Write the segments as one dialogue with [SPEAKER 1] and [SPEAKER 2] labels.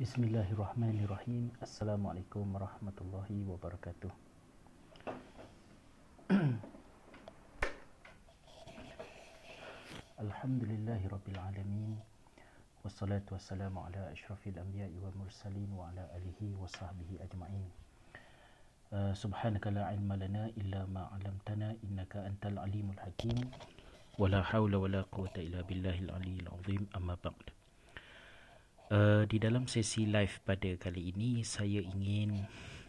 [SPEAKER 1] Bismillahirrahmanirrahim. Assalamualaikum warahmatullahi wabarakatuh. Alhamdulillahirabbil alamin. Wassalatu wassalamu ala asyrafil anbiya'i wal mursalin wa ala alihi wa sahbihi ajma'in. Uh, subhanaka la ilma lana illa ma 'allamtana innaka antal alimul hakim. Wala haula wala quwwata illa billahil aliyyil 'azim. Amma ba'du. Uh, di dalam sesi live pada kali ini, saya ingin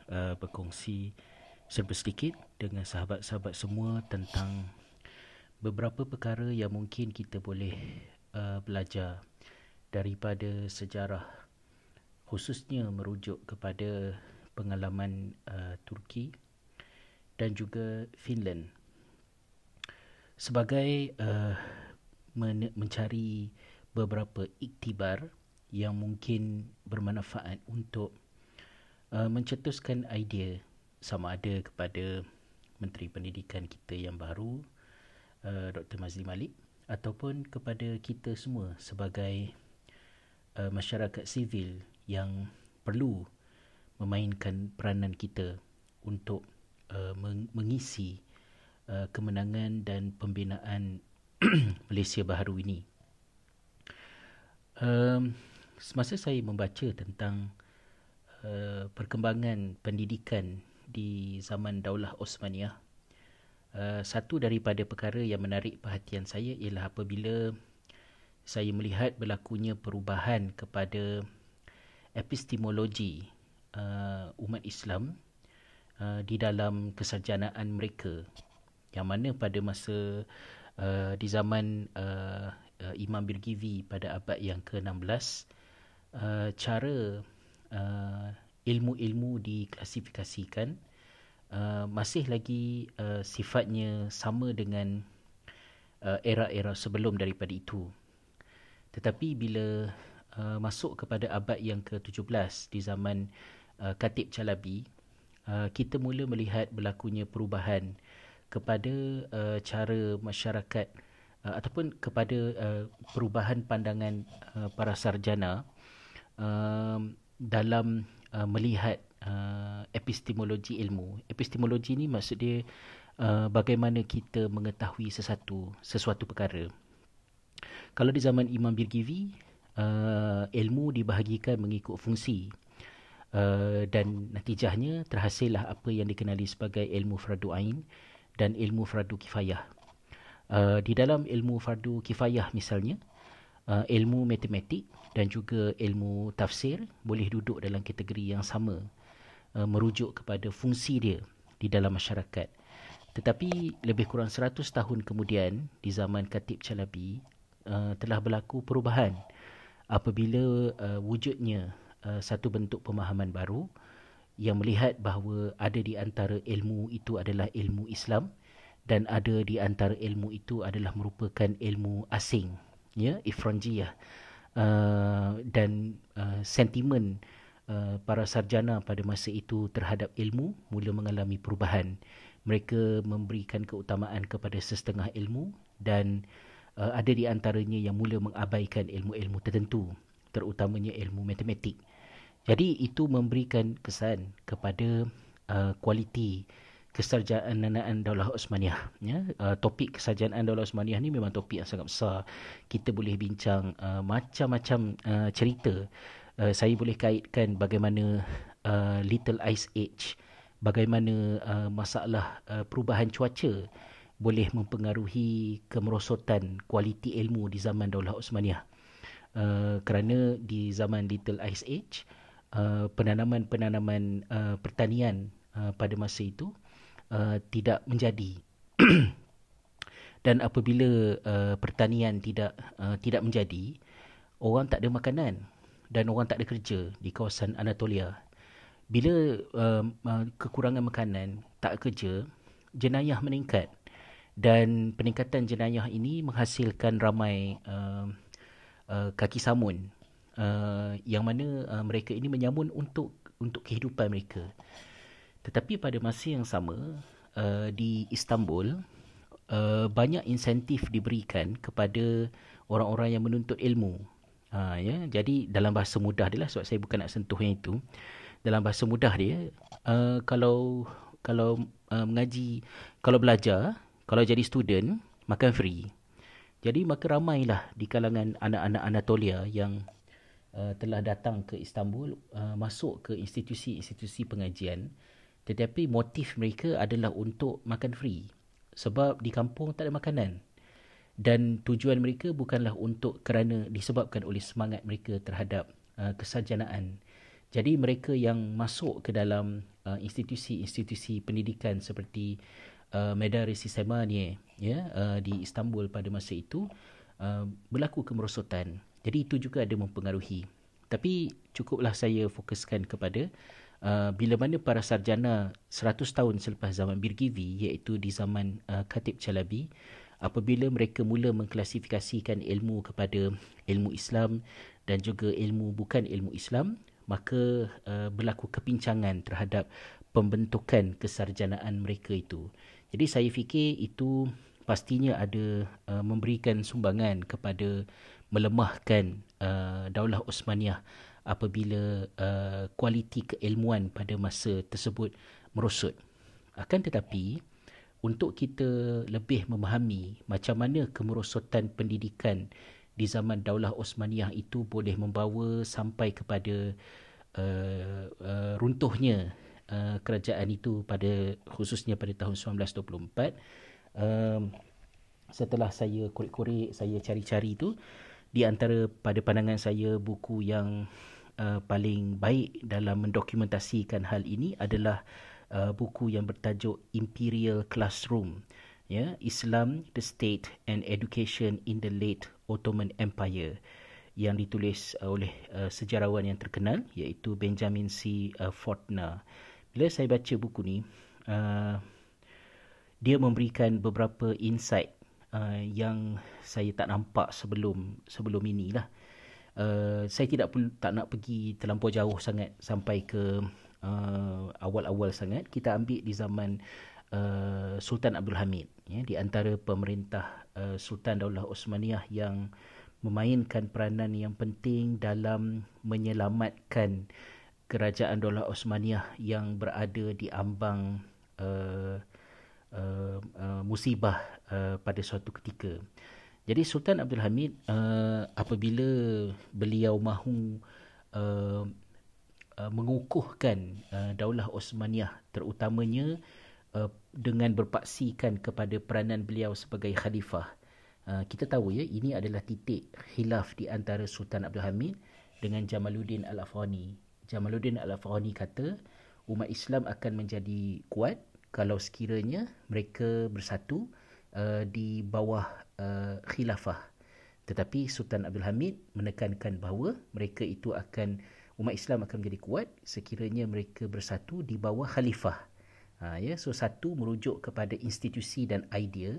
[SPEAKER 1] uh, berkongsi serba sedikit dengan sahabat-sahabat semua tentang beberapa perkara yang mungkin kita boleh uh, belajar daripada sejarah khususnya merujuk kepada pengalaman uh, Turki dan juga Finland sebagai uh, men- mencari beberapa iktibar yang mungkin bermanfaat untuk uh, mencetuskan idea sama ada kepada Menteri Pendidikan kita yang baru uh, Dr. Mazli Malik ataupun kepada kita semua sebagai uh, masyarakat sivil yang perlu memainkan peranan kita untuk uh, mengisi uh, kemenangan dan pembinaan Malaysia baharu ini. Um, semasa saya membaca tentang uh, perkembangan pendidikan di zaman Daulah Osmania, uh, eh, satu daripada perkara yang menarik perhatian saya ialah apabila saya melihat berlakunya perubahan kepada epistemologi uh, umat Islam uh, di dalam kesarjanaan mereka yang mana pada masa uh, di zaman uh, uh, Imam Birgivi pada abad yang ke-16 uh, uh, cara uh, ilmu-ilmu diklasifikasikan uh, masih lagi uh, sifatnya sama dengan uh, era-era sebelum daripada itu. Tetapi bila uh, masuk kepada abad yang ke-17 di zaman uh, Katib Chalabi, uh, kita mula melihat berlakunya perubahan kepada uh, cara masyarakat uh, ataupun kepada uh, perubahan pandangan uh, para sarjana um, dalam uh, melihat uh, epistemologi ilmu. Epistemologi ni maksud dia uh, bagaimana kita mengetahui sesuatu, sesuatu perkara. Kalau di zaman Imam Birgivi, uh, ilmu dibahagikan mengikut fungsi. Uh, dan natijahnya terhasillah apa yang dikenali sebagai ilmu fardu ain dan ilmu fardu kifayah. Uh, di dalam ilmu fardu kifayah misalnya, uh, ilmu matematik dan juga ilmu tafsir boleh duduk dalam kategori yang sama uh, merujuk kepada fungsi dia di dalam masyarakat tetapi lebih kurang 100 tahun kemudian di zaman Khatib Chalabi uh, telah berlaku perubahan apabila uh, wujudnya uh, satu bentuk pemahaman baru yang melihat bahawa ada di antara ilmu itu adalah ilmu Islam dan ada di antara ilmu itu adalah merupakan ilmu asing ya ifranjiah uh, dan uh, sentimen uh, para sarjana pada masa itu terhadap ilmu mula mengalami perubahan mereka memberikan keutamaan kepada sesetengah ilmu dan uh, ada di antaranya yang mula mengabaikan ilmu-ilmu tertentu terutamanya ilmu matematik jadi itu memberikan kesan kepada uh, kualiti kesajaan nenaan Daulah Osmaniyah ya uh, topik kesajaan Daulah Osmaniyah ni memang topik yang sangat besar kita boleh bincang uh, macam-macam uh, cerita uh, saya boleh kaitkan bagaimana uh, little ice age bagaimana uh, masalah uh, perubahan cuaca boleh mempengaruhi kemerosotan kualiti ilmu di zaman Daulah Osmaniyah uh, kerana di zaman little ice age uh, penanaman-penanaman uh, pertanian uh, pada masa itu uh, tidak menjadi dan apabila uh, pertanian tidak uh, tidak menjadi orang tak ada makanan dan orang tak ada kerja di kawasan Anatolia bila uh, uh, kekurangan makanan tak kerja jenayah meningkat dan peningkatan jenayah ini menghasilkan ramai uh, uh, kaki samun uh, yang mana uh, mereka ini menyamun untuk untuk kehidupan mereka tetapi pada masa yang sama uh, di Istanbul uh, banyak insentif diberikan kepada orang-orang yang menuntut ilmu. Uh, ya, yeah. jadi dalam bahasa mudah dia lah sebab saya bukan nak sentuh yang itu. Dalam bahasa mudah dia uh, kalau kalau uh, mengaji, kalau belajar, kalau jadi student makan free. Jadi maka ramailah di kalangan anak-anak Anatolia yang uh, telah datang ke Istanbul uh, masuk ke institusi-institusi pengajian uh, tetapi motif mereka adalah untuk makan free. Sebab di kampung tak ada makanan. Dan tujuan mereka bukanlah untuk kerana disebabkan oleh semangat mereka terhadap uh, kesajanaan. Jadi mereka yang masuk ke dalam uh, institusi-institusi pendidikan seperti uh, Medaris Semanie ya uh, di Istanbul pada masa itu uh, berlaku kemerosotan. Jadi itu juga ada mempengaruhi. Tapi cukuplah saya fokuskan kepada uh, bila mana para sarjana 100 tahun selepas zaman Birgivi iaitu di zaman uh, Khatib Chalabi apabila mereka mula mengklasifikasikan ilmu kepada ilmu Islam dan juga ilmu bukan ilmu Islam maka uh, berlaku kepincangan terhadap pembentukan kesarjanaan mereka itu jadi saya fikir itu pastinya ada uh, memberikan sumbangan kepada melemahkan uh, daulah Osmaniyah apabila uh, kualiti keilmuan pada masa tersebut merosot. Akan tetapi, untuk kita lebih memahami macam mana kemerosotan pendidikan di zaman Daulah Osmaniyah itu boleh membawa sampai kepada uh, uh, runtuhnya uh, kerajaan itu pada khususnya pada tahun 1924 um, setelah saya korek-korek saya cari-cari itu di antara pada pandangan saya buku yang uh, paling baik dalam mendokumentasikan hal ini adalah uh, buku yang bertajuk Imperial Classroom, ya, Islam, the State and Education in the Late Ottoman Empire yang ditulis uh, oleh uh, sejarawan yang terkenal iaitu Benjamin C. Uh, Fortner. Bila saya baca buku ni, uh, dia memberikan beberapa insight uh, yang saya tak nampak sebelum sebelum inilah. Eh, saya tidak perlu tak nak pergi terlampau jauh sangat sampai ke uh, awal-awal sangat kita ambil di zaman uh, Sultan Abdul Hamid ya di antara pemerintah uh, Sultan Daulah Osmaniyah yang memainkan peranan yang penting dalam menyelamatkan kerajaan Daulah Osmaniyah yang berada di ambang uh, uh, uh, musibah uh, pada suatu ketika. Uh, jadi Sultan Abdul Hamid uh, apabila beliau mahu uh, uh, mengukuhkan uh, Daulah Osmaniyah terutamanya uh, dengan berpaksikan kepada peranan beliau sebagai khalifah. Uh, kita tahu ya ini adalah titik khilaf di antara Sultan Abdul Hamid dengan Jamaluddin Al-Afghani. Jamaluddin Al-Afghani kata umat Islam akan menjadi kuat kalau sekiranya mereka bersatu uh, di bawah uh, khilafah. Tetapi Sultan Abdul Hamid menekankan bahawa mereka itu akan umat Islam akan menjadi kuat sekiranya mereka bersatu di bawah khalifah. Ha, ya, so satu merujuk kepada institusi dan idea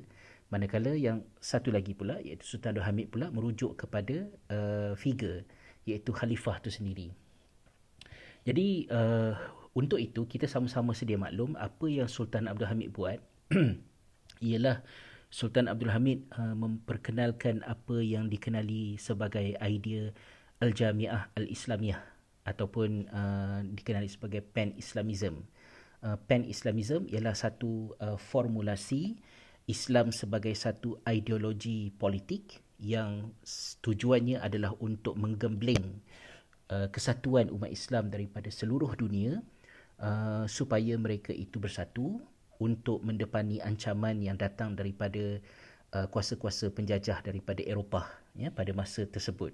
[SPEAKER 1] manakala yang satu lagi pula iaitu Sultan Abdul Hamid pula merujuk kepada uh, figure iaitu khalifah itu sendiri. Jadi uh, untuk itu kita sama-sama sedia maklum apa yang Sultan Abdul Hamid buat ialah Sultan Abdul Hamid uh, memperkenalkan apa yang dikenali sebagai idea Al-Jamiah al islamiah ataupun uh, dikenali sebagai Pan-Islamism. Uh, Pan-Islamism ialah satu uh, formulasi Islam sebagai satu ideologi politik yang tujuannya adalah untuk menggembleng uh, kesatuan umat Islam daripada seluruh dunia uh, supaya mereka itu bersatu untuk mendepani ancaman yang datang daripada uh, kuasa-kuasa penjajah daripada Eropah ya pada masa tersebut.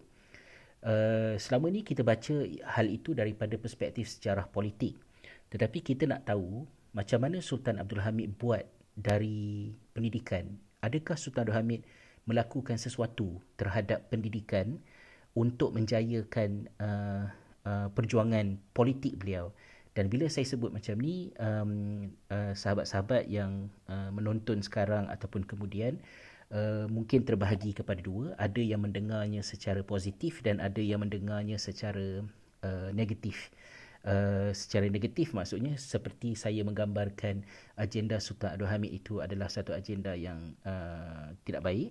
[SPEAKER 1] Uh, selama ini kita baca hal itu daripada perspektif sejarah politik. Tetapi kita nak tahu macam mana Sultan Abdul Hamid buat dari pendidikan. Adakah Sultan Abdul Hamid melakukan sesuatu terhadap pendidikan untuk menjayakan uh, uh, perjuangan politik beliau? Dan bila saya sebut macam ni, um, uh, sahabat-sahabat yang uh, menonton sekarang ataupun kemudian uh, mungkin terbahagi kepada dua. Ada yang mendengarnya secara positif dan ada yang mendengarnya secara uh, negatif. Uh, secara negatif maksudnya seperti saya menggambarkan agenda Sultan Abdul Hamid itu adalah satu agenda yang uh, tidak baik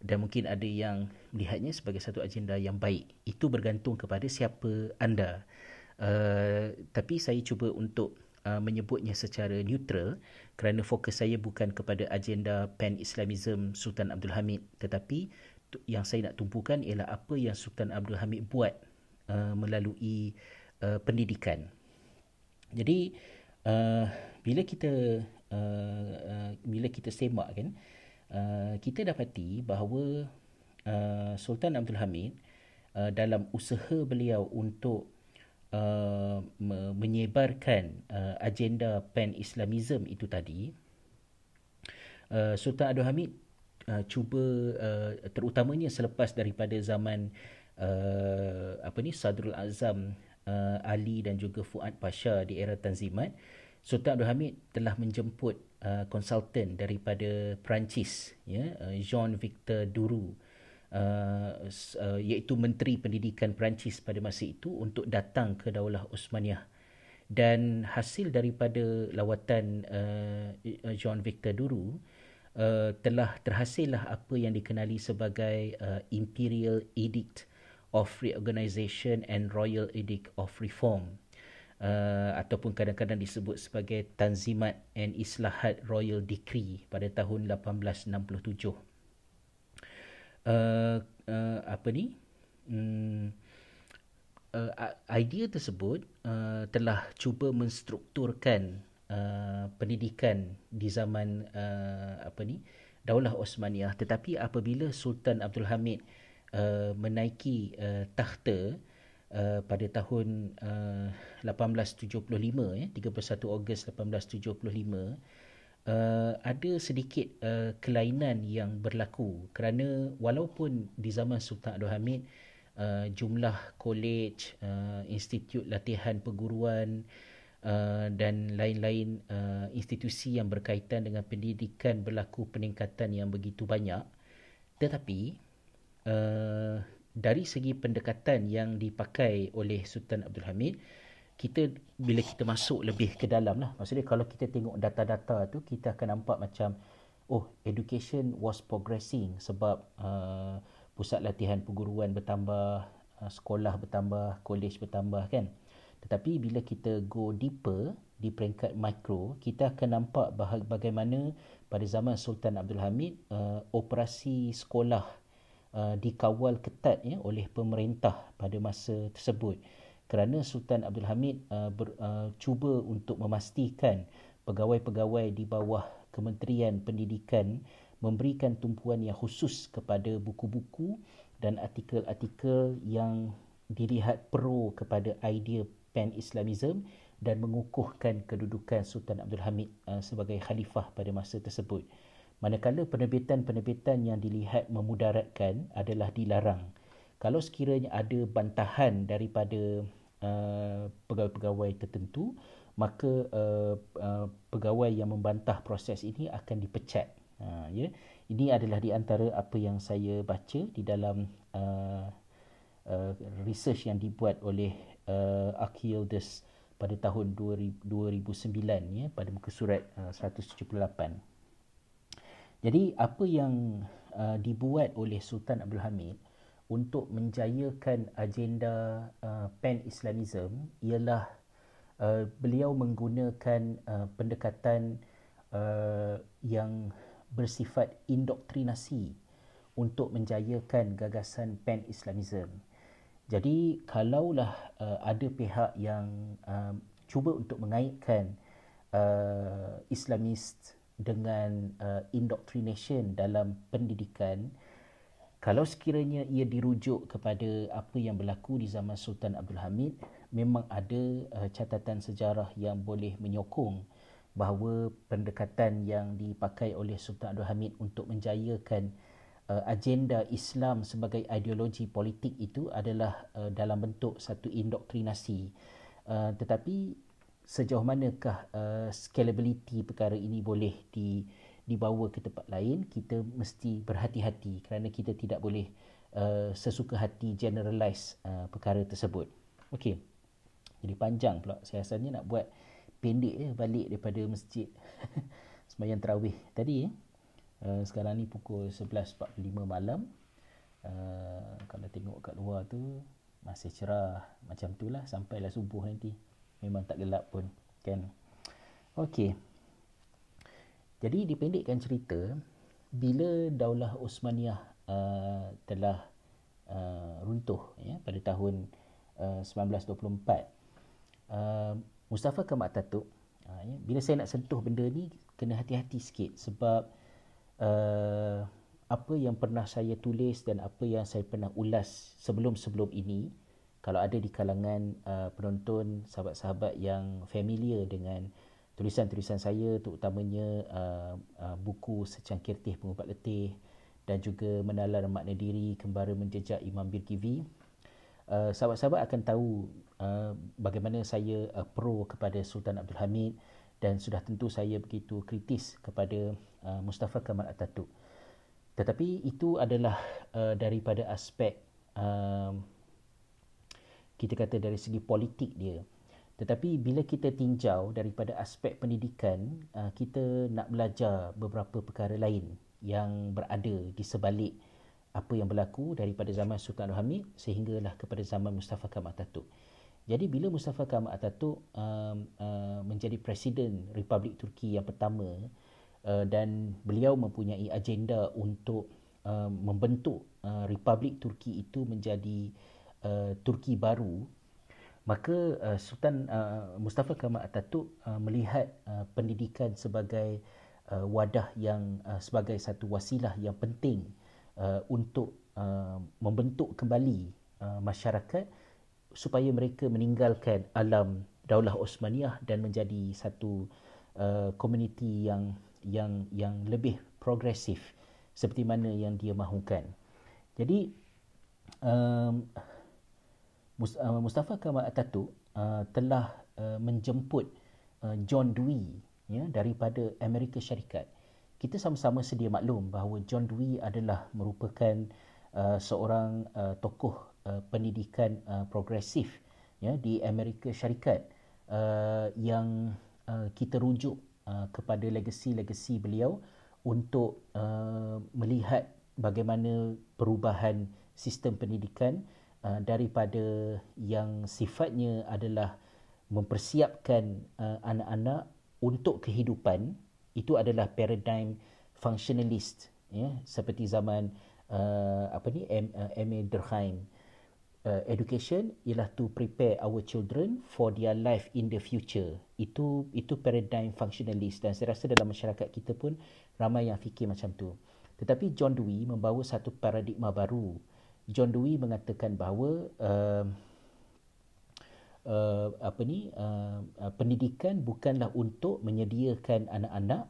[SPEAKER 1] dan mungkin ada yang melihatnya sebagai satu agenda yang baik itu bergantung kepada siapa anda Uh, tapi saya cuba untuk uh, menyebutnya secara neutral kerana fokus saya bukan kepada agenda pan islamism Sultan Abdul Hamid tetapi yang saya nak tumpukan ialah apa yang Sultan Abdul Hamid buat uh, melalui uh, pendidikan. Jadi uh, bila kita uh, uh, bila kita semak kan uh, kita dapati bahawa uh, Sultan Abdul Hamid uh, dalam usaha beliau untuk Uh, me- menyebarkan uh, agenda pan-islamism itu tadi uh, Sultan Abdul Hamid uh, cuba uh, terutamanya selepas daripada zaman uh, apa ni Sadrul Azam uh, Ali dan juga Fuad Pasha di era Tanzimat Sultan Abdul Hamid telah menjemput uh, konsultan uh, daripada Perancis ya uh, Jean Victor Duru Uh, uh, iaitu Menteri Pendidikan Perancis pada masa itu untuk datang ke Daulah Osmaniyah. Dan hasil daripada lawatan uh, John Victor Duru uh, telah terhasillah apa yang dikenali sebagai uh, Imperial Edict of Reorganisation and Royal Edict of Reform. Uh, ataupun kadang-kadang disebut sebagai Tanzimat and Islahat Royal Decree pada tahun 1867 uh, uh, apa ni hmm, uh, idea tersebut uh, telah cuba menstrukturkan uh, pendidikan di zaman uh, apa ni Daulah Osmaniyah tetapi apabila Sultan Abdul Hamid uh, menaiki uh, takhta Uh, pada tahun uh, 1875 eh 31 Ogos 1875 uh, ada sedikit uh, kelainan yang berlaku kerana walaupun di zaman Sultan Abdul Hamid uh, jumlah kolej, uh, institut latihan perguruan uh, dan lain-lain uh, institusi yang berkaitan dengan pendidikan berlaku peningkatan yang begitu banyak tetapi uh, dari segi pendekatan yang dipakai oleh Sultan Abdul Hamid kita bila kita masuk lebih ke dalam lah maksudnya kalau kita tengok data-data tu kita akan nampak macam oh education was progressing sebab uh, pusat latihan perguruan bertambah uh, sekolah bertambah kolej bertambah kan tetapi bila kita go deeper di peringkat mikro kita akan nampak bagaimana pada zaman Sultan Abdul Hamid uh, operasi sekolah uh, dikawal ketat ya oleh pemerintah pada masa tersebut kerana Sultan Abdul Hamid uh, ber, uh, cuba untuk memastikan pegawai-pegawai di bawah Kementerian Pendidikan memberikan tumpuan yang khusus kepada buku-buku dan artikel-artikel yang dilihat pro kepada idea pan-islamism dan mengukuhkan kedudukan Sultan Abdul Hamid uh, sebagai khalifah pada masa tersebut. Manakala penerbitan-penerbitan yang dilihat memudaratkan adalah dilarang kalau sekiranya ada bantahan daripada uh, pegawai-pegawai tertentu maka uh, uh, pegawai yang membantah proses ini akan dipecat uh, ha, yeah. ini adalah di antara apa yang saya baca di dalam uh, uh, research yang dibuat oleh uh, Archildes pada tahun 2000, 2009 ya pada muka surat uh, 178 jadi apa yang uh, dibuat oleh Sultan Abdul Hamid untuk menjayakan agenda uh, pan-islamism ialah uh, beliau menggunakan uh, pendekatan uh, yang bersifat indoktrinasi untuk menjayakan gagasan pan-islamism. Jadi kalaulah uh, ada pihak yang uh, cuba untuk mengaitkan uh, islamist dengan uh, indoctrination dalam pendidikan kalau sekiranya ia dirujuk kepada apa yang berlaku di zaman Sultan Abdul Hamid memang ada uh, catatan sejarah yang boleh menyokong bahawa pendekatan yang dipakai oleh Sultan Abdul Hamid untuk menjayakan uh, agenda Islam sebagai ideologi politik itu adalah uh, dalam bentuk satu indoktrinasi uh, tetapi sejauh manakah uh, scalability perkara ini boleh di dibawa ke tempat lain kita mesti berhati-hati kerana kita tidak boleh uh, sesuka hati generalize uh, perkara tersebut okey jadi panjang pula saya rasanya nak buat pendek ya balik daripada masjid semayan terawih tadi ya. Uh, sekarang ni pukul 11.45 malam uh, kalau tengok kat luar tu masih cerah macam tu lah sampailah subuh nanti memang tak gelap pun kan Okey. Jadi dipendekkan cerita bila Daulah Osmaniyah uh, telah uh, runtuh ya pada tahun uh, 1924 uh, Mustafa Kemal Datuk uh, ya bila saya nak sentuh benda ni kena hati-hati sikit sebab uh, apa yang pernah saya tulis dan apa yang saya pernah ulas sebelum-sebelum ini kalau ada di kalangan uh, penonton sahabat-sahabat yang familiar dengan tulisan-tulisan saya terutamanya uh, uh, buku secangkir teh pengubat letih dan juga menalar makna diri kembara menjejak Imam Birkivi. Uh, sahabat-sahabat akan tahu uh, bagaimana saya uh, pro kepada Sultan Abdul Hamid dan sudah tentu saya begitu kritis kepada uh, Mustafa Kamal Atatürk. Tetapi itu adalah uh, daripada aspek uh, kita kata dari segi politik dia. Tetapi bila kita tinjau daripada aspek pendidikan, ah, kita nak belajar beberapa perkara lain yang berada di sebalik apa yang berlaku daripada zaman Sultan Abdul Hamid sehinggalah kepada zaman Mustafa Kamal Atatürk. Jadi bila Mustafa Kamal Atatürk uh, uh, menjadi presiden Republik Turki yang pertama uh, dan beliau mempunyai agenda untuk uh, membentuk uh, Republik Turki itu menjadi uh, Turki baru maka uh, Sultan uh, Mustafa Kemal Atatürk uh, melihat uh, pendidikan sebagai uh, wadah yang uh, sebagai satu wasilah yang penting uh, untuk uh, membentuk kembali uh, masyarakat supaya mereka meninggalkan alam Daulah Osmaniyah dan menjadi satu uh, komuniti uh, yang yang yang lebih progresif seperti mana yang dia mahukan. Jadi uh, Uh, Mustafa Kemal Atatürk uh, telah uh, menjemput uh, John Dewey ya daripada Amerika Syarikat. Kita sama-sama sedia maklum bahawa John Dewey adalah merupakan uh, seorang uh, tokoh uh, pendidikan uh, progresif ya di Amerika Syarikat uh, yang uh, kita rujuk uh, kepada legasi-legasi beliau untuk uh, melihat bagaimana perubahan sistem pendidikan Uh, daripada yang sifatnya adalah mempersiapkan uh, anak-anak untuk kehidupan itu adalah paradigm functionalist ya seperti zaman uh, apa ni M, uh, M. A. Durkheim uh, education ialah to prepare our children for their life in the future itu itu paradigm functionalist dan saya rasa dalam masyarakat kita pun ramai yang fikir macam tu tetapi John Dewey membawa satu paradigma baru John Dewey mengatakan bahawa uh, uh, apa ni uh, uh, pendidikan bukanlah untuk menyediakan anak-anak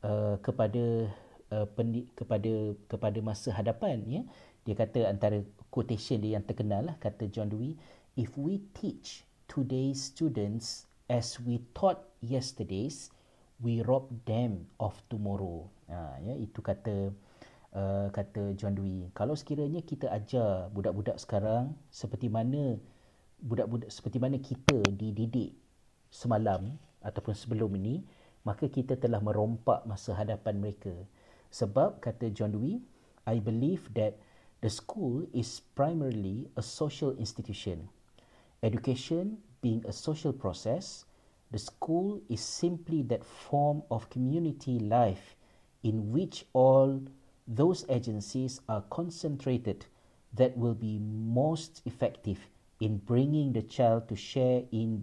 [SPEAKER 1] uh, kepada uh, pendi- kepada kepada masa hadapan ya dia kata antara quotation dia yang terkenal lah kata John Dewey if we teach today's students as we taught yesterday's we rob them of tomorrow ha, ya itu kata uh, kata John Dewey kalau sekiranya kita ajar budak-budak sekarang seperti mana budak-budak seperti mana kita dididik semalam ataupun sebelum ini maka kita telah merompak masa hadapan mereka sebab kata John Dewey I believe that the school is primarily a social institution education being a social process the school is simply that form of community life in which all those agencies are concentrated that will be most effective in bringing the child to share in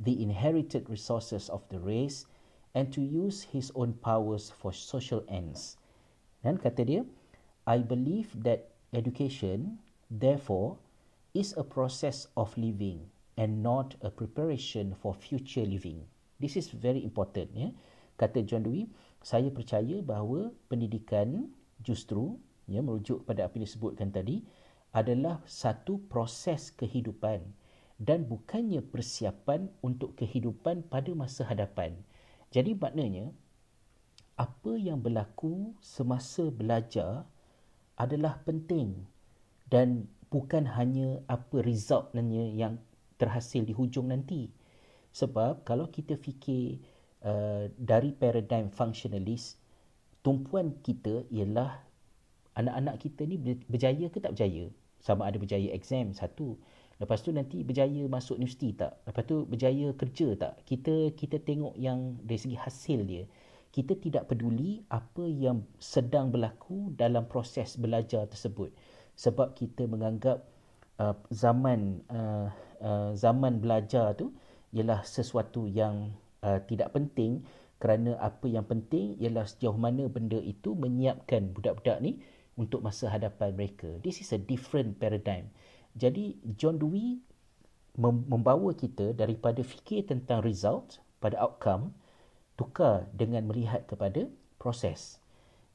[SPEAKER 1] the inherited resources of the race and to use his own powers for social ends. Dan kata dia, I believe that education, therefore, is a process of living and not a preparation for future living. This is very important. Ya. Kata John Dewey, saya percaya bahawa pendidikan justru ya merujuk pada apa yang disebutkan tadi adalah satu proses kehidupan dan bukannya persiapan untuk kehidupan pada masa hadapan. Jadi maknanya apa yang berlaku semasa belajar adalah penting dan bukan hanya apa result nanya yang terhasil di hujung nanti. Sebab kalau kita fikir uh, dari paradigm functionalist tumpuan kita ialah anak-anak kita ni berjaya ke tak berjaya sama ada berjaya exam satu lepas tu nanti berjaya masuk universiti tak lepas tu berjaya kerja tak kita kita tengok yang dari segi hasil dia kita tidak peduli apa yang sedang berlaku dalam proses belajar tersebut sebab kita menganggap uh, zaman uh, uh, zaman belajar tu ialah sesuatu yang uh, tidak penting kerana apa yang penting ialah sejauh mana benda itu menyiapkan budak-budak ni untuk masa hadapan mereka. This is a different paradigm. Jadi John Dewey membawa kita daripada fikir tentang result pada outcome tukar dengan melihat kepada proses.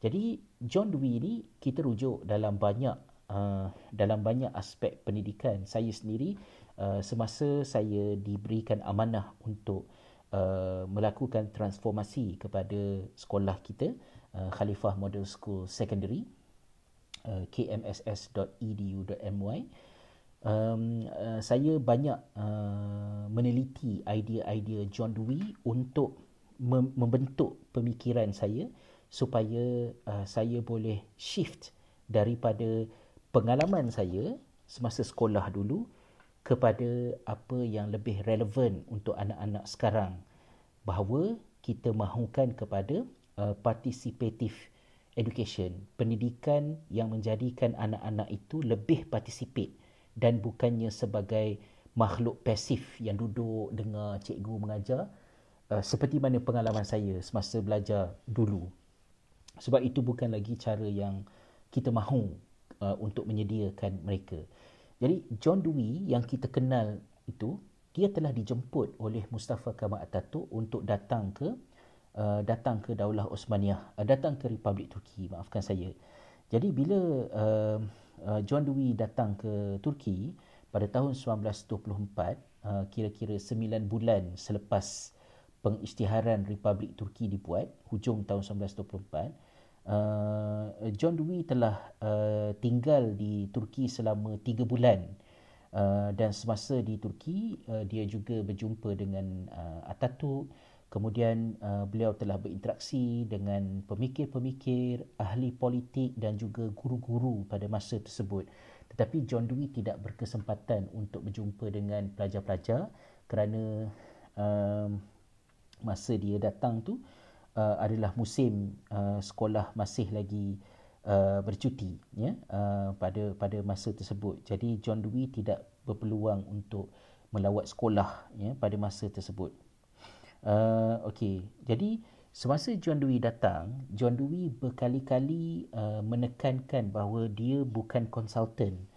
[SPEAKER 1] Jadi John Dewey ni kita rujuk dalam banyak uh, dalam banyak aspek pendidikan. Saya sendiri uh, semasa saya diberikan amanah untuk uh, melakukan transformasi kepada sekolah kita uh, Khalifah Model School Secondary uh, kmss.edu.my Um, uh, saya banyak uh, meneliti idea-idea John Dewey untuk mem- membentuk pemikiran saya supaya uh, saya boleh shift daripada pengalaman saya semasa sekolah dulu kepada apa yang lebih relevan untuk anak-anak sekarang bahawa kita mahukan kepada uh, participative education pendidikan yang menjadikan anak-anak itu lebih participate dan bukannya sebagai makhluk pasif yang duduk dengar cikgu mengajar uh, seperti mana pengalaman saya semasa belajar dulu sebab itu bukan lagi cara yang kita mahu uh, untuk menyediakan mereka jadi John Dewey yang kita kenal itu dia telah dijemput oleh Mustafa Kemal Atatürk untuk datang ke uh, datang ke Daulah Osmaniyah, uh, datang ke Republik Turki, maafkan saya. Jadi bila uh, uh, John Dewey datang ke Turki pada tahun 1924, uh, kira-kira 9 bulan selepas pengisytiharan Republik Turki dibuat, hujung tahun 1924, Uh, John Dewey telah uh, tinggal di Turki selama 3 bulan uh, dan semasa di Turki uh, dia juga berjumpa dengan uh, Atatürk kemudian uh, beliau telah berinteraksi dengan pemikir-pemikir ahli politik dan juga guru-guru pada masa tersebut tetapi John Dewey tidak berkesempatan untuk berjumpa dengan pelajar-pelajar kerana um, masa dia datang tu uh, uh, adalah musim uh, sekolah masih lagi uh, bercuti ya uh, pada pada masa tersebut jadi John Dewey tidak berpeluang untuk melawat sekolah ya pada masa tersebut uh, okey jadi semasa John Dewey datang John Dewey berkali-kali uh, menekankan bahawa dia bukan konsultan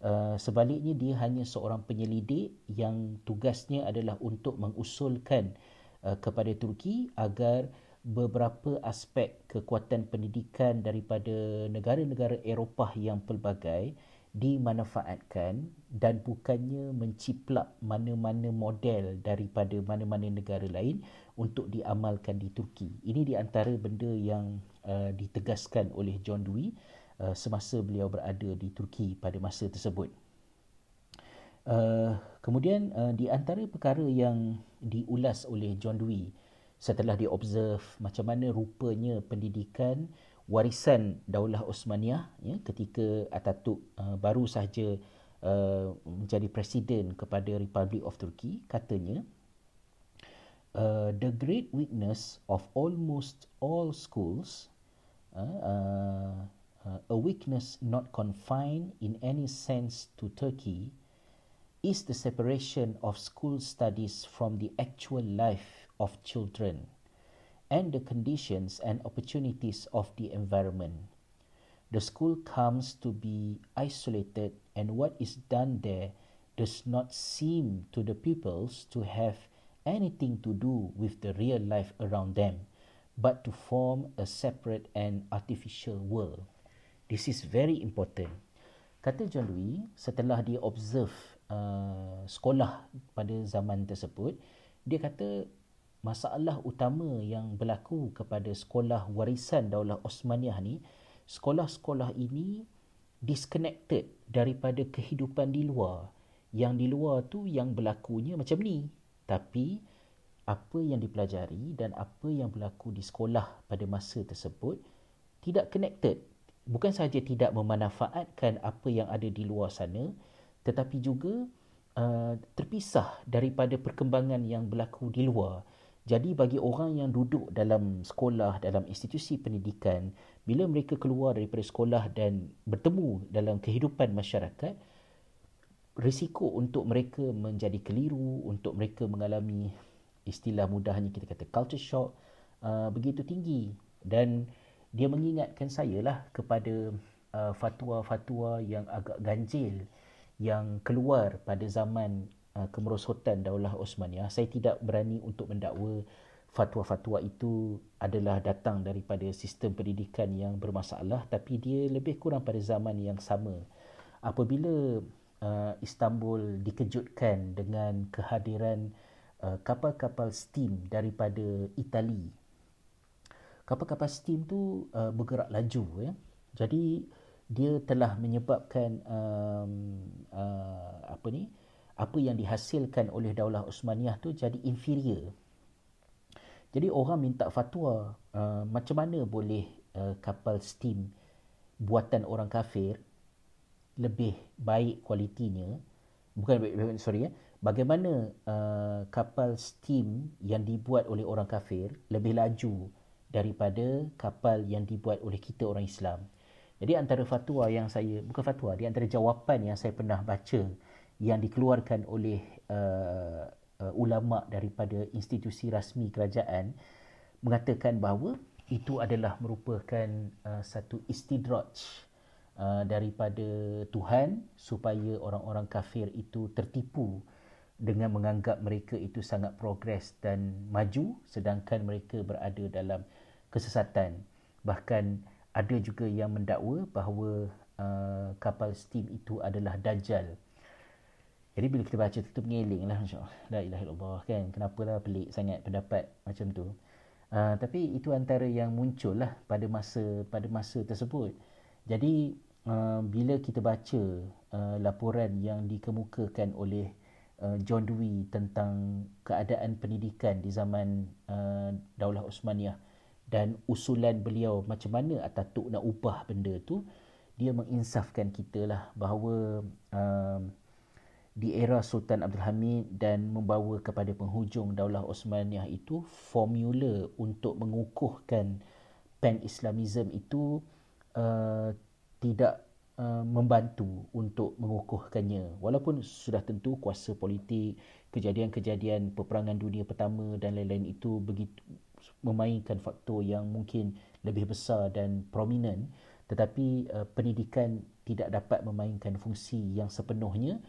[SPEAKER 1] Uh, sebaliknya dia hanya seorang penyelidik yang tugasnya adalah untuk mengusulkan uh, kepada Turki agar beberapa aspek kekuatan pendidikan daripada negara-negara Eropah yang pelbagai dimanfaatkan dan bukannya menciplak mana-mana model daripada mana-mana negara lain untuk diamalkan di Turki. Ini di antara benda yang uh, ditegaskan oleh John Dewey uh, semasa beliau berada di Turki pada masa tersebut. Uh, kemudian uh, di antara perkara yang diulas oleh John Dewey setelah diobserv, macam mana rupanya pendidikan warisan Daulah Osmaniyah ya ketika Atatürk uh, baru sahaja uh, menjadi presiden kepada Republic of Turkey katanya uh, the great weakness of almost all schools uh, uh, uh, a weakness not confined in any sense to Turkey is the separation of school studies from the actual life of children and the conditions and opportunities of the environment. The school comes to be isolated, and what is done there does not seem to the pupils to have anything to do with the real life around them, but to form a separate and artificial world. This is very important. Kata John Dewey, setelah dia observe uh, sekolah pada zaman tersebut, dia kata masalah utama yang berlaku kepada sekolah warisan Daulah Osmaniyah ni, sekolah-sekolah ini disconnected daripada kehidupan di luar. Yang di luar tu yang berlakunya macam ni. Tapi apa yang dipelajari dan apa yang berlaku di sekolah pada masa tersebut tidak connected. Bukan saja tidak memanfaatkan apa yang ada di luar sana, tetapi juga uh, terpisah daripada perkembangan yang berlaku di luar. Jadi bagi orang yang duduk dalam sekolah, dalam institusi pendidikan, bila mereka keluar daripada sekolah dan bertemu dalam kehidupan masyarakat, risiko untuk mereka menjadi keliru, untuk mereka mengalami istilah mudahnya kita kata culture shock, uh, begitu tinggi. Dan dia mengingatkan saya lah kepada uh, fatwa-fatwa yang agak ganjil yang keluar pada zaman Uh, kemerosotan daulah Osmania, saya tidak berani untuk mendakwa fatwa-fatwa itu adalah datang daripada sistem pendidikan yang bermasalah tapi dia lebih kurang pada zaman yang sama. Apabila uh, Istanbul dikejutkan dengan kehadiran uh, kapal-kapal steam daripada Itali. Kapal-kapal steam tu uh, bergerak laju ya. Jadi dia telah menyebabkan um, uh, apa ni uh, apa yang dihasilkan oleh Daulah Osmaniyah tu jadi inferior. Jadi orang minta fatwa uh, macam mana boleh uh, kapal steam buatan orang kafir lebih baik kualitinya bukan sorry ya bagaimana uh, kapal steam yang dibuat oleh orang kafir lebih laju daripada kapal yang dibuat oleh kita orang Islam. Jadi antara fatwa yang saya bukan fatwa di antara jawapan yang saya pernah baca yang dikeluarkan oleh uh, uh, ulama daripada institusi rasmi kerajaan mengatakan bahawa itu adalah merupakan uh, satu istidraj uh, daripada Tuhan supaya orang-orang kafir itu tertipu dengan menganggap mereka itu sangat progres dan maju sedangkan mereka berada dalam kesesatan bahkan ada juga yang mendakwa bahawa uh, kapal steam itu adalah dajal. Jadi bila kita baca tu, tu mengeling lah macam La ilaha illallah kan Kenapalah pelik sangat pendapat macam tu uh, Tapi itu antara yang muncul lah pada masa, pada masa tersebut Jadi uh, bila kita baca uh, laporan yang dikemukakan oleh John Dewey tentang keadaan pendidikan di zaman uh, Daulah Osmaniyah dan usulan beliau macam mana Atatürk nak ubah benda tu dia menginsafkan kita lah bahawa uh, di era Sultan Abdul Hamid dan membawa kepada penghujung Daulah Osmaniyah itu formula untuk mengukuhkan pan-islamism itu uh, tidak uh, membantu untuk mengukuhkannya walaupun sudah tentu kuasa politik kejadian-kejadian peperangan dunia pertama dan lain-lain itu begitu memainkan faktor yang mungkin lebih besar dan prominent tetapi uh, pendidikan tidak dapat memainkan fungsi yang sepenuhnya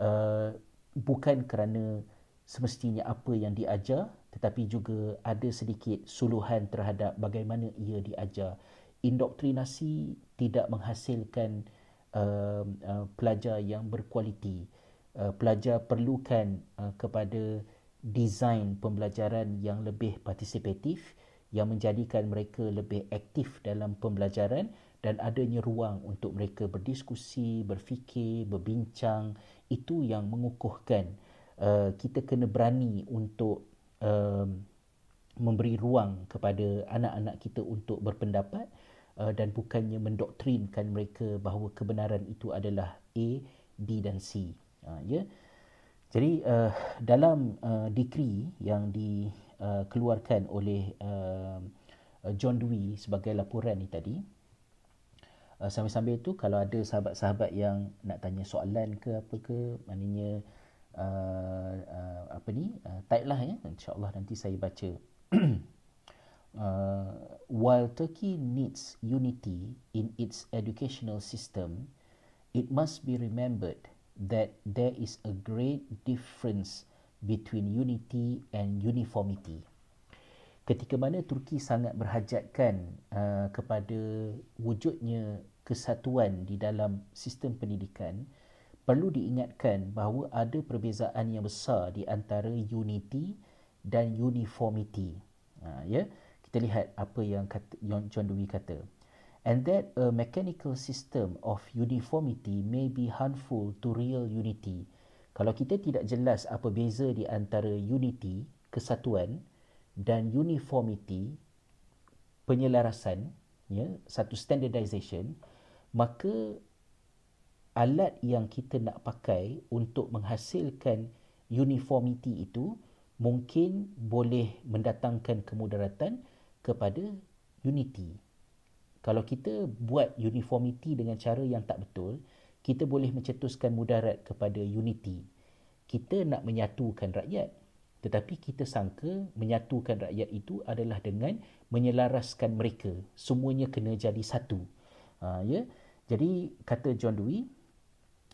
[SPEAKER 1] Eh, bukan kerana semestinya apa yang diajar tetapi juga ada sedikit suluhan terhadap bagaimana ia diajar indoktrinasi tidak menghasilkan uh, uh, pelajar yang berkualiti uh, pelajar perlukan uh, kepada desain pembelajaran yang lebih partisipatif yang menjadikan mereka lebih aktif dalam pembelajaran dan adanya ruang untuk mereka berdiskusi, berfikir, berbincang itu yang mengukuhkan uh, kita kena berani untuk uh, memberi ruang kepada anak-anak kita untuk berpendapat uh, dan bukannya mendoktrinkan mereka bahawa kebenaran itu adalah A, B dan C. Uh, ya. Yeah? Jadi uh, dalam uh, dikri yang dikeluarkan uh, oleh uh, John Dewey sebagai laporan ini tadi, uh, sambil-sambil tu kalau ada sahabat-sahabat yang nak tanya soalan ke apa ke maknanya uh, uh, apa ni uh, type lah ya insyaallah nanti saya baca uh, while turkey needs unity in its educational system it must be remembered that there is a great difference between unity and uniformity ketika mana turki sangat berhajatkan uh, kepada wujudnya kesatuan di dalam sistem pendidikan perlu diingatkan bahawa ada perbezaan yang besar di antara unity dan uniformity ha, ya kita lihat apa yang kata, John Dewey kata and that a mechanical system of uniformity may be harmful to real unity kalau kita tidak jelas apa beza di antara unity kesatuan dan uniformity penyelarasan ya satu standardization maka alat yang kita nak pakai untuk menghasilkan uniformity itu mungkin boleh mendatangkan kemudaratan kepada unity. Kalau kita buat uniformity dengan cara yang tak betul, kita boleh mencetuskan mudarat kepada unity. Kita nak menyatukan rakyat, tetapi kita sangka menyatukan rakyat itu adalah dengan menyelaraskan mereka. Semuanya kena jadi satu. Ha, ya. Yeah? Jadi kata John Dewey,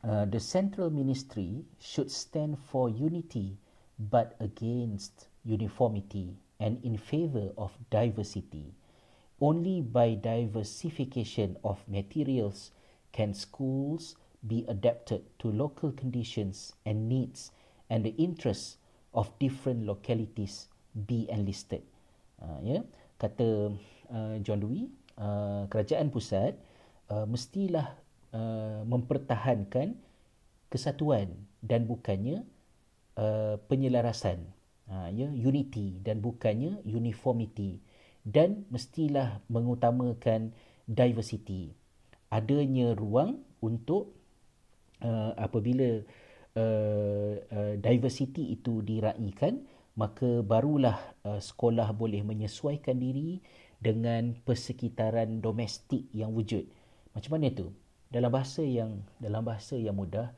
[SPEAKER 1] uh, the central ministry should stand for unity but against uniformity and in favour of diversity. Only by diversification of materials can schools be adapted to local conditions and needs and the interests of different localities be enlisted. Uh, yeah? kata uh, John Dewey, uh, kerajaan pusat uh, mestilah uh, mempertahankan kesatuan dan bukannya uh, penyelarasan uh, ya yeah, unity dan bukannya uniformity dan mestilah mengutamakan diversity adanya ruang untuk uh, apabila uh, uh, diversity itu diraikan maka barulah uh, sekolah boleh menyesuaikan diri dengan persekitaran domestik yang wujud macam mana itu? Dalam bahasa yang dalam bahasa yang mudah,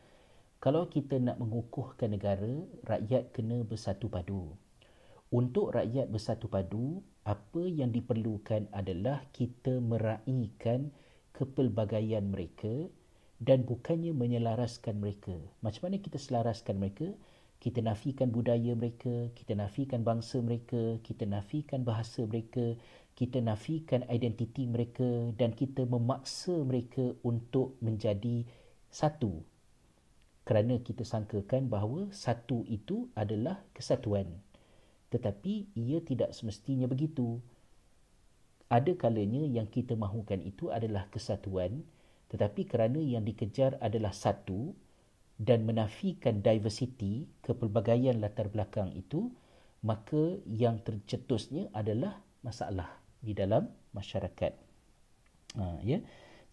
[SPEAKER 1] kalau kita nak mengukuhkan negara, rakyat kena bersatu padu. Untuk rakyat bersatu padu, apa yang diperlukan adalah kita meraihkan kepelbagaian mereka dan bukannya menyelaraskan mereka. Macam mana kita selaraskan mereka? Kita nafikan budaya mereka, kita nafikan bangsa mereka, kita nafikan bahasa mereka, kita nafikan identiti mereka dan kita memaksa mereka untuk menjadi satu kerana kita sangkakan bahawa satu itu adalah kesatuan tetapi ia tidak semestinya begitu ada kalanya yang kita mahukan itu adalah kesatuan tetapi kerana yang dikejar adalah satu dan menafikan diversity kepelbagaian latar belakang itu maka yang tercetusnya adalah masalah di dalam masyarakat. Ha, ya.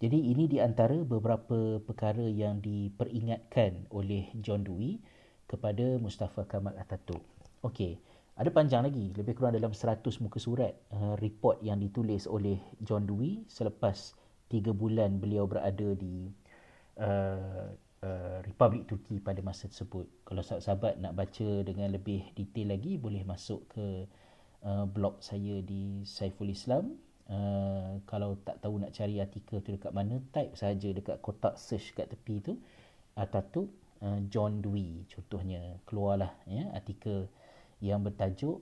[SPEAKER 1] Jadi ini di antara beberapa perkara yang diperingatkan oleh John Dewey kepada Mustafa Kamal Atatürk. Okey, ada panjang lagi, lebih kurang dalam 100 muka surat uh, report yang ditulis oleh John Dewey selepas 3 bulan beliau berada di uh, uh, Republik Turki pada masa tersebut. Kalau sahabat-sahabat nak baca dengan lebih detail lagi, boleh masuk ke Uh, blog saya di Saiful Islam. Uh, kalau tak tahu nak cari artikel tu dekat mana, type saja dekat kotak search kat tepi tu. Atau tu uh, John Dewey contohnya. Keluarlah ya, artikel yang bertajuk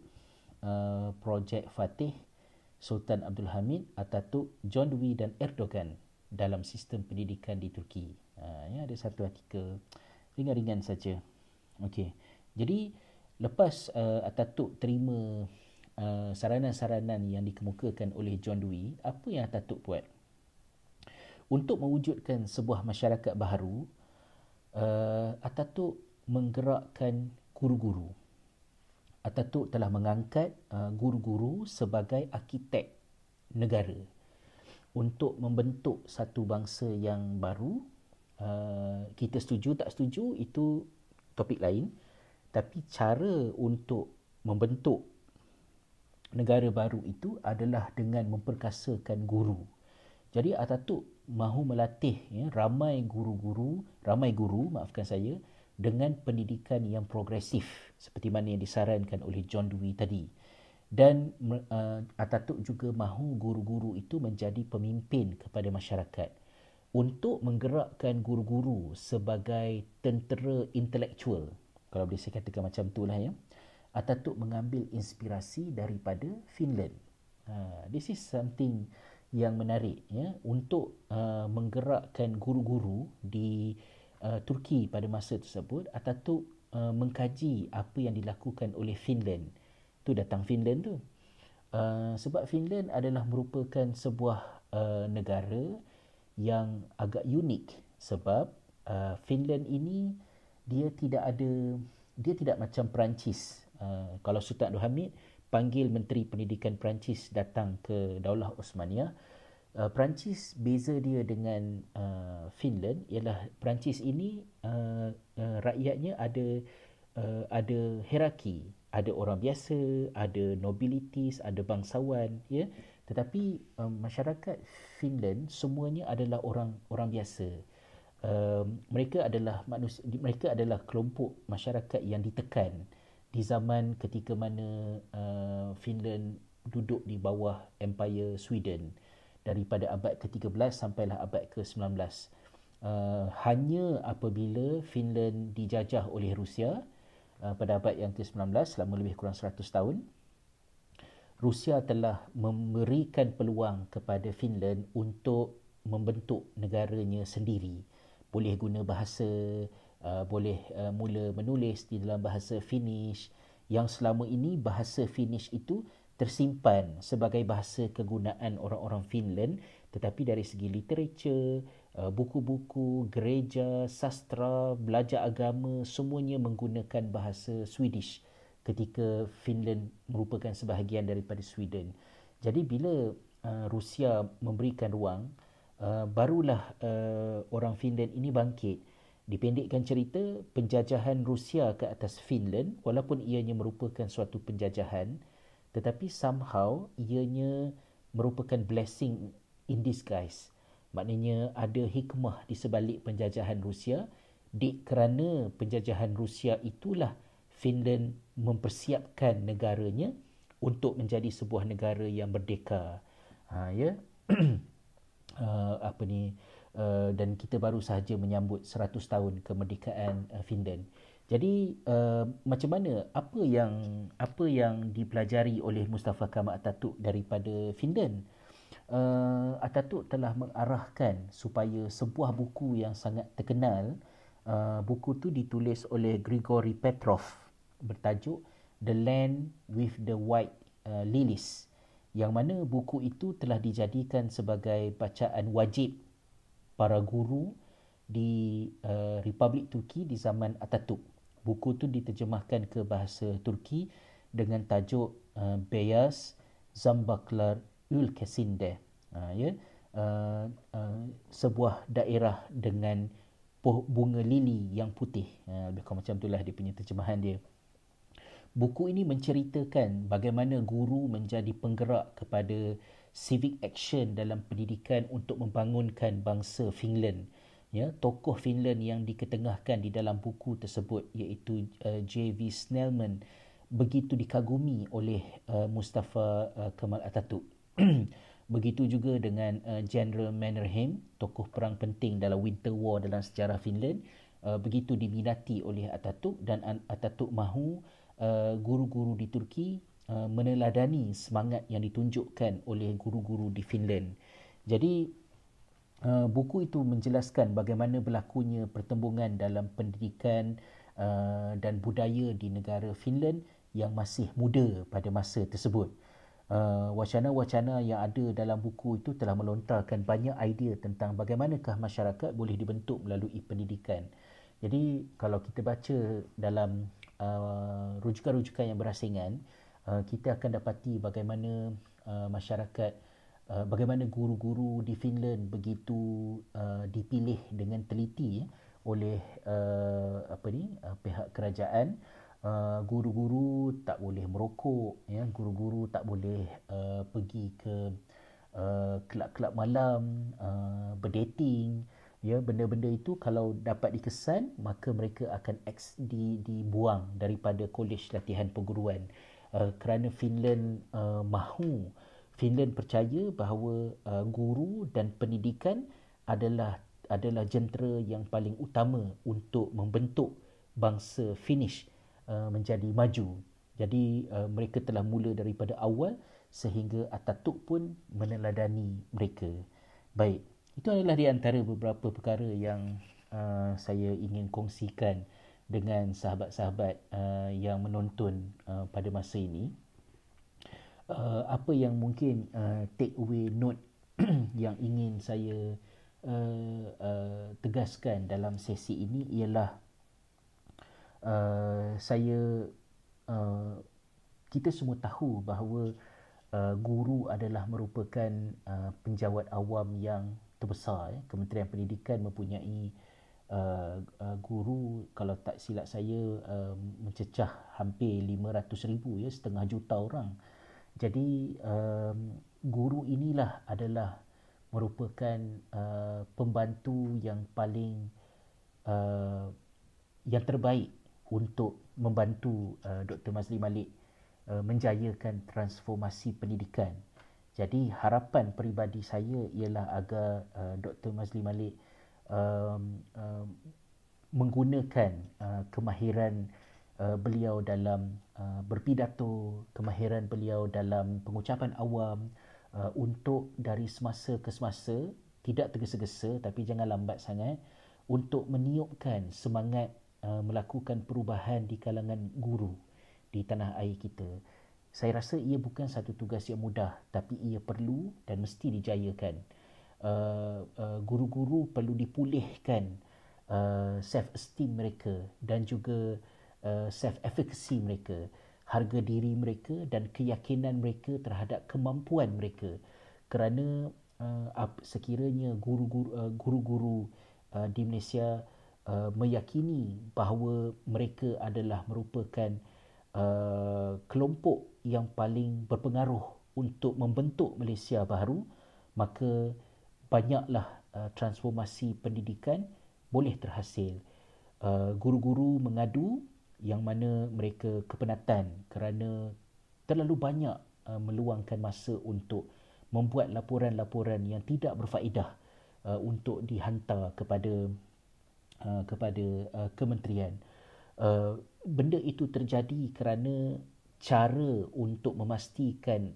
[SPEAKER 1] uh, Projek Fatih Sultan Abdul Hamid Atatürk, John Dewey dan Erdogan dalam sistem pendidikan di Turki. Uh, ya, ada satu artikel ringan-ringan saja. Okey. Jadi lepas uh, Atatürk terima Uh, saranan-saranan yang dikemukakan oleh John Dewey, apa yang Datuk buat? Untuk mewujudkan sebuah masyarakat baru? uh, Atatürk menggerakkan guru-guru. Atatürk telah mengangkat uh, guru-guru sebagai arkitek negara untuk membentuk satu bangsa yang baru. Uh, kita setuju tak setuju itu topik lain, tapi cara untuk membentuk negara baru itu adalah dengan memperkasakan guru. Jadi Atatürk mahu melatih ya, ramai guru-guru, ramai guru, maafkan saya, dengan pendidikan yang progresif seperti mana yang disarankan oleh John Dewey tadi. Dan uh, Atatürk juga mahu guru-guru itu menjadi pemimpin kepada masyarakat untuk menggerakkan guru-guru sebagai tentera intelektual. Kalau boleh saya katakan macam itulah ya. Atatürk mengambil inspirasi daripada Finland. Uh, this is something yang menarik ya untuk uh, menggerakkan guru-guru di uh, Turki pada masa tersebut Atatürk uh, mengkaji apa yang dilakukan oleh Finland. Tu datang Finland tu. Uh, sebab Finland adalah merupakan sebuah uh, negara yang agak unik sebab uh, Finland ini dia tidak ada dia tidak macam Perancis Ah, kalau Sultan Abdul Hamid panggil Menteri Pendidikan Perancis datang ke Daulah Osmania. Uh, Perancis beza dia dengan uh, Finland ialah Perancis ini uh, uh, rakyatnya ada uh, ada hierarki, ada orang biasa, ada nobilities, ada bangsawan, ya. Yeah? Tetapi um, masyarakat Finland semuanya adalah orang orang biasa. Um, mereka adalah manusia, mereka adalah kelompok masyarakat yang ditekan di zaman ketika mana uh, Finland duduk di bawah Empire Sweden daripada abad ke-13 sampailah abad ke-19 uh, hanya apabila Finland dijajah oleh Rusia uh, pada abad yang ke-19 selama lebih kurang 100 tahun Rusia telah memberikan peluang kepada Finland untuk membentuk negaranya sendiri boleh guna bahasa Uh, boleh uh, mula menulis di dalam bahasa Finnish yang selama ini bahasa Finnish itu tersimpan sebagai bahasa kegunaan orang-orang Finland tetapi dari segi literature, uh, buku-buku, gereja, sastra, belajar agama semuanya menggunakan bahasa Swedish ketika Finland merupakan sebahagian daripada Sweden. Jadi bila uh, Rusia memberikan ruang, barulah orang Finland ini bangkit. Dipendekkan cerita, penjajahan Rusia ke atas Finland walaupun ianya merupakan suatu penjajahan tetapi somehow ianya merupakan blessing in disguise. Maknanya ada hikmah di sebalik penjajahan Rusia di kerana penjajahan Rusia itulah Finland mempersiapkan negaranya untuk menjadi sebuah negara yang merdeka. Ha, ya. uh, apa ni? uh, dan kita baru sahaja menyambut 100 tahun kemerdekaan uh, eh, Finland. Jadi uh, macam mana apa yang apa yang dipelajari oleh Mustafa Kemal Atatürk daripada Finland? Uh, Atatürk telah mengarahkan supaya sebuah buku yang sangat terkenal uh, buku tu ditulis oleh Grigori Petrov bertajuk The Land with the White uh, Lilies yang mana buku itu telah dijadikan sebagai bacaan wajib para guru di uh, eh, Republik Turki di zaman Atatürk, Buku tu diterjemahkan ke bahasa Turki dengan tajuk uh, Beyaz Zambaklar Ülkesinde. Uh, ha, ya, yeah. uh, eh, uh, sebuah daerah dengan bunga lili yang putih. Uh, lebih macam itulah dia punya terjemahan dia. Buku ini menceritakan bagaimana guru menjadi penggerak kepada civic action dalam pendidikan untuk membangunkan bangsa Finland ya tokoh Finland yang diketengahkan di dalam buku tersebut iaitu uh, JV Snellman begitu dikagumi oleh uh, Mustafa uh, Kemal Atatürk. begitu juga dengan uh, General Mannerheim tokoh perang penting dalam Winter War dalam sejarah Finland uh, begitu diminati oleh Atatürk dan Atatürk mahu uh, guru-guru di Turki Uh, meneladani semangat yang ditunjukkan oleh guru-guru di Finland. Jadi uh, buku itu menjelaskan bagaimana berlakunya pertembungan dalam pendidikan uh, dan budaya di negara Finland yang masih muda pada masa tersebut. wacana-wacana yang ada dalam buku itu telah melontarkan banyak idea tentang bagaimanakah masyarakat boleh dibentuk melalui pendidikan. Jadi kalau kita baca dalam uh, rujukan-rujukan yang berasingan, uh, Uh, kita akan dapati bagaimana uh, masyarakat uh, bagaimana guru-guru di Finland begitu uh, dipilih dengan teliti ya, oleh uh, apa ni uh, pihak kerajaan uh, guru-guru tak boleh merokok ya guru-guru tak boleh uh, pergi ke uh, kelab-kelab malam uh, berdating ya benda-benda itu kalau dapat dikesan maka mereka akan ex di dibuang daripada kolej latihan perguruan Uh, kerana Finland uh, mahu Finland percaya bahawa uh, guru dan pendidikan adalah adalah jentera yang paling utama untuk membentuk bangsa Finnish uh, menjadi maju. Jadi uh, mereka telah mula daripada awal sehingga Atatürk pun meneladani mereka. Baik, itu adalah di antara beberapa perkara yang uh, saya ingin kongsikan dengan sahabat-sahabat uh, yang menonton uh, pada masa ini uh, apa yang mungkin uh, take away note yang ingin saya uh, uh, tegaskan dalam sesi ini ialah uh, saya uh, kita semua tahu bahawa uh, guru adalah merupakan uh, penjawat awam yang terbesar eh. Kementerian Pendidikan mempunyai Uh, uh, guru kalau tak silap saya uh, mencecah hampir 500 ribu ya setengah juta orang jadi um, guru inilah adalah merupakan uh, pembantu yang paling uh, yang terbaik untuk membantu uh, Dr. Mazli Malik uh, menjayakan transformasi pendidikan. Jadi harapan peribadi saya ialah agar uh, Dr. Mazli Malik uh, um, um, menggunakan uh, kemahiran uh, beliau dalam uh, berpidato, kemahiran beliau dalam pengucapan awam uh, untuk dari semasa ke semasa tidak tergesa-gesa tapi jangan lambat sangat untuk meniupkan semangat uh, melakukan perubahan di kalangan guru di tanah air kita. Saya rasa ia bukan satu tugas yang mudah tapi ia perlu dan mesti dijayakan uh, uh, guru-guru perlu dipulihkan uh, self-esteem mereka dan juga uh, self-efficacy mereka, harga diri mereka dan keyakinan mereka terhadap kemampuan mereka. Kerana uh, sekiranya guru-guru, uh, guru-guru uh, di Malaysia Uh, meyakini bahawa mereka adalah merupakan uh, kelompok yang paling berpengaruh untuk membentuk Malaysia baru maka banyaklah uh, transformasi pendidikan boleh terhasil. Uh, guru-guru mengadu yang mana mereka kepenatan kerana terlalu banyak uh, meluangkan masa untuk membuat laporan-laporan yang tidak berfaedah uh, untuk dihantar kepada uh, kepada uh, kementerian. Uh, benda itu terjadi kerana cara untuk memastikan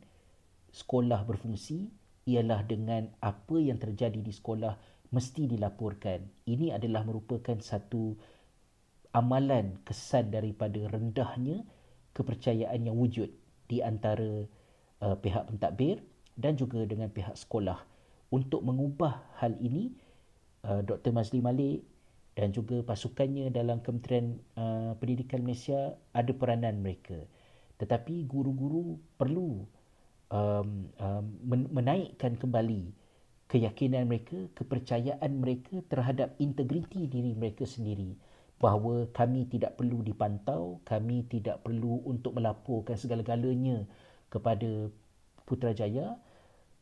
[SPEAKER 1] sekolah berfungsi ialah dengan apa yang terjadi di sekolah mesti dilaporkan. Ini adalah merupakan satu amalan kesan daripada rendahnya kepercayaan yang wujud di antara uh, pihak pentadbir dan juga dengan pihak sekolah. Untuk mengubah hal ini, uh, Dr. Mazli Malik dan juga pasukannya dalam Kementerian uh, Pendidikan Malaysia ada peranan mereka. Tetapi guru-guru perlu um, um, menaikkan kembali keyakinan mereka, kepercayaan mereka terhadap integriti diri mereka sendiri bahawa kami tidak perlu dipantau, kami tidak perlu untuk melaporkan segala-galanya kepada Putrajaya.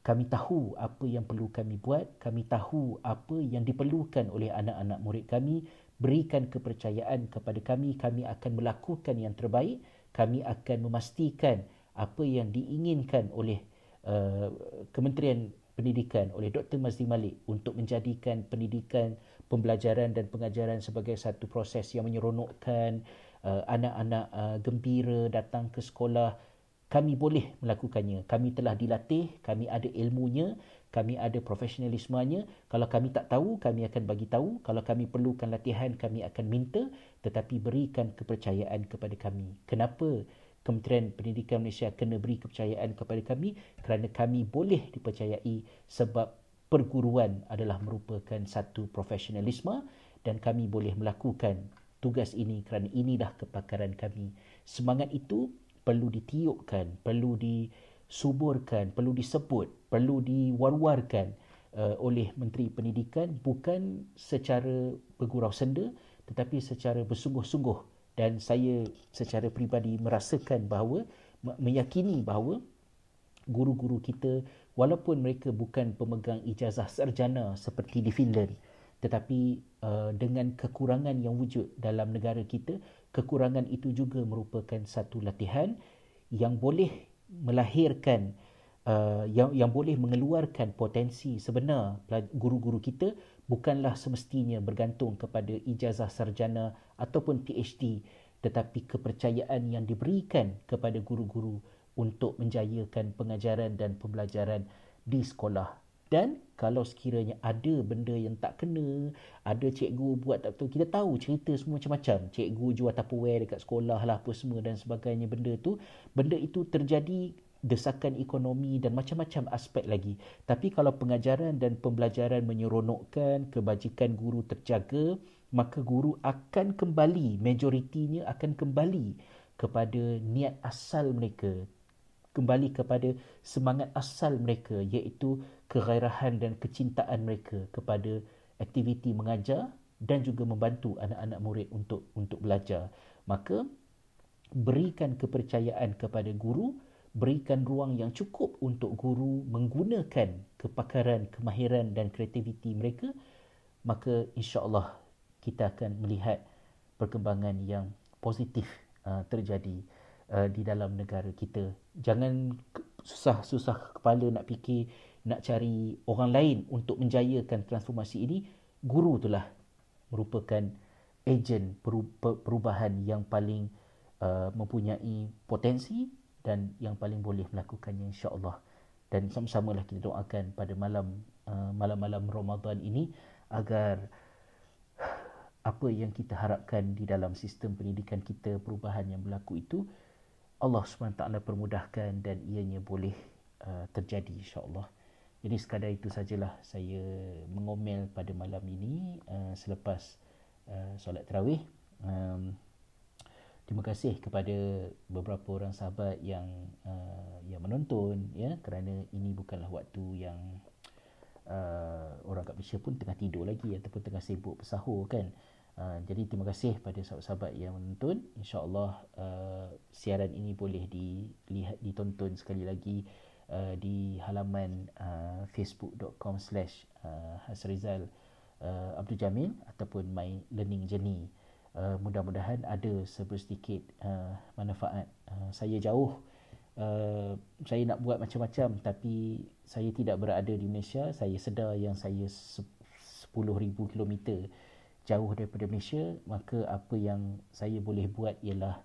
[SPEAKER 1] Kami tahu apa yang perlu kami buat, kami tahu apa yang diperlukan oleh anak-anak murid kami. Berikan kepercayaan kepada kami, kami akan melakukan yang terbaik, kami akan memastikan apa yang diinginkan oleh uh, Kementerian Pendidikan oleh Dr. Mazdi Malik untuk menjadikan pendidikan, pembelajaran dan pengajaran sebagai satu proses yang menyeronokkan uh, anak-anak uh, gembira datang ke sekolah kami boleh melakukannya kami telah dilatih kami ada ilmunya kami ada profesionalismanya kalau kami tak tahu kami akan bagi tahu kalau kami perlukan latihan kami akan minta tetapi berikan kepercayaan kepada kami kenapa Kementerian Pendidikan Malaysia kena beri kepercayaan kepada kami kerana kami boleh dipercayai sebab perguruan adalah merupakan satu profesionalisme dan kami boleh melakukan tugas ini kerana inilah kepakaran kami. Semangat itu perlu ditiupkan, perlu disuburkan, perlu disebut, perlu diwar-warkan eh, oleh Menteri Pendidikan bukan secara bergurau senda tetapi secara bersungguh-sungguh dan saya secara peribadi merasakan bahawa meyakini bahawa guru-guru kita walaupun mereka bukan pemegang ijazah sarjana seperti di Finland tetapi uh, dengan kekurangan yang wujud dalam negara kita kekurangan itu juga merupakan satu latihan yang boleh melahirkan uh, yang yang boleh mengeluarkan potensi sebenar guru-guru kita bukanlah semestinya bergantung kepada ijazah sarjana ataupun PhD tetapi kepercayaan yang diberikan kepada guru-guru untuk menjayakan pengajaran dan pembelajaran di sekolah dan kalau sekiranya ada benda yang tak kena, ada cikgu buat tak betul, kita tahu cerita semua macam-macam. Cikgu jual tupperware dekat sekolah lah apa semua dan sebagainya benda tu. Benda itu terjadi desakan ekonomi dan macam-macam aspek lagi. Tapi kalau pengajaran dan pembelajaran menyeronokkan, kebajikan guru terjaga, maka guru akan kembali, majoritinya akan kembali kepada niat asal mereka. Kembali kepada semangat asal mereka iaitu kegairahan dan kecintaan mereka kepada aktiviti mengajar dan juga membantu anak-anak murid untuk untuk belajar. Maka berikan kepercayaan kepada guru berikan ruang yang cukup untuk guru menggunakan kepakaran, kemahiran dan kreativiti mereka, maka insya-Allah kita akan melihat perkembangan yang positif uh, terjadi uh, di dalam negara kita. Jangan susah-susah kepala nak fikir nak cari orang lain untuk menjayakan transformasi ini, guru itulah merupakan ejen perubahan yang paling uh, mempunyai potensi dan yang paling boleh melakukannya insya-Allah. Dan sama-samalah kita doakan pada malam uh, malam-malam Ramadan ini agar apa yang kita harapkan di dalam sistem pendidikan kita perubahan yang berlaku itu Allah SWT permudahkan dan ianya boleh uh, terjadi insya-Allah. Jadi sekadar itu sajalah saya mengomel pada malam ini uh, selepas uh, solat tarawih. Um, Terima kasih kepada beberapa orang sahabat yang uh, yang menonton ya kerana ini bukanlah waktu yang uh, orang kat Malaysia pun tengah tidur lagi ataupun tengah sibuk bersahur kan. Uh, jadi terima kasih kepada sahabat-sahabat yang menonton. Insya-Allah uh, siaran ini boleh dilihat ditonton sekali lagi uh, di halaman uh, facebook.com/hasrizal uh, uh, Abdul Jamil ataupun my learning journey uh, mudah-mudahan ada sedikit uh, manfaat. Uh, saya jauh Uh, saya nak buat macam-macam tapi saya tidak berada di Malaysia saya sedar yang saya 10,000 km jauh daripada Malaysia maka apa yang saya boleh buat ialah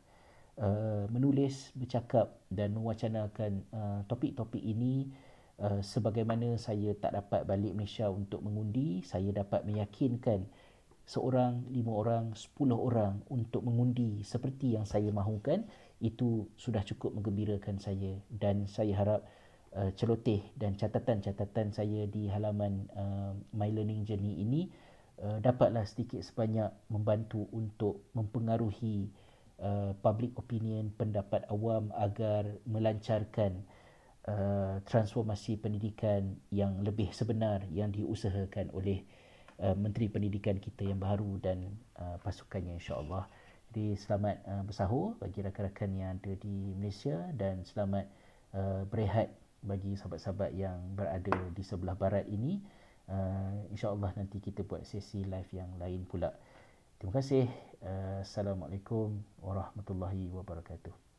[SPEAKER 1] uh, menulis, bercakap dan mewacanakan uh, topik-topik ini uh, sebagaimana saya tak dapat balik Malaysia untuk mengundi saya dapat meyakinkan seorang, lima orang, sepuluh orang untuk mengundi seperti yang saya mahukan itu sudah cukup menggembirakan saya dan saya harap uh, celoteh dan catatan-catatan saya di halaman uh, My Learning Journey ini uh, dapatlah sedikit sebanyak membantu untuk mempengaruhi uh, public opinion, pendapat awam agar melancarkan uh, transformasi pendidikan yang lebih sebenar yang diusahakan oleh Uh, menteri pendidikan kita yang baru dan uh, pasukannya Insyaallah. Jadi selamat uh, bersahur bagi rakan-rakan yang ada di Malaysia dan selamat uh, berehat bagi sahabat-sahabat yang berada di sebelah barat ini. Uh, InsyaAllah nanti kita buat sesi live yang lain pula. Terima kasih. Uh, Assalamualaikum warahmatullahi wabarakatuh.